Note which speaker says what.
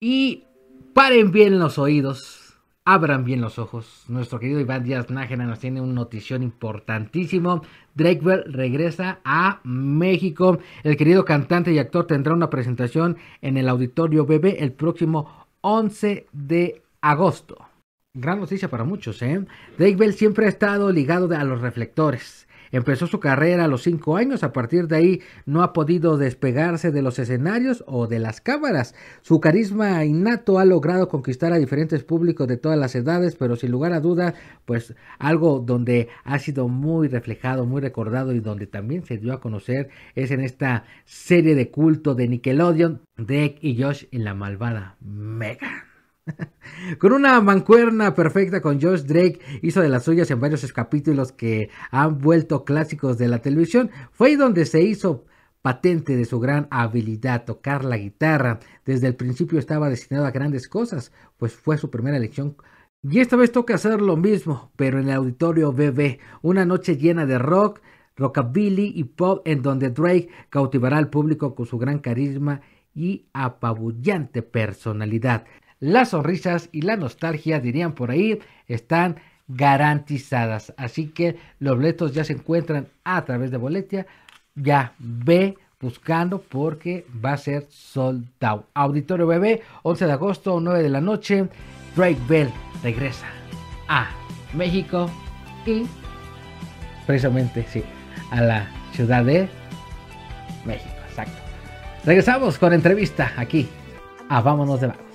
Speaker 1: Y paren bien los oídos, abran bien los ojos. Nuestro querido Iván Díaz Nájera nos tiene una notición importantísimo. Drake Bell regresa a México. El querido cantante y actor tendrá una presentación en el Auditorio BB el próximo 11 de agosto. Gran noticia para muchos, ¿eh? Drake Bell siempre ha estado ligado a los reflectores Empezó su carrera a los 5 años, a partir de ahí no ha podido despegarse de los escenarios o de las cámaras. Su carisma innato ha logrado conquistar a diferentes públicos de todas las edades, pero sin lugar a duda, pues algo donde ha sido muy reflejado, muy recordado y donde también se dio a conocer es en esta serie de culto de Nickelodeon, Deck y Josh en la malvada Mega. Con una mancuerna perfecta con Josh Drake, hizo de las suyas en varios capítulos que han vuelto clásicos de la televisión. Fue ahí donde se hizo patente de su gran habilidad, tocar la guitarra. Desde el principio estaba destinado a grandes cosas, pues fue su primera elección y esta vez toca hacer lo mismo, pero en el auditorio BB, una noche llena de rock, rockabilly y pop en donde Drake cautivará al público con su gran carisma y apabullante personalidad las sonrisas y la nostalgia, dirían por ahí, están garantizadas. Así que los boletos ya se encuentran a través de Boletia. Ya ve buscando porque va a ser sold Auditorio BB 11 de agosto, 9 de la noche. Drake Bell regresa a México y precisamente, sí, a la ciudad de México. Exacto. Regresamos con entrevista aquí a Vámonos de Más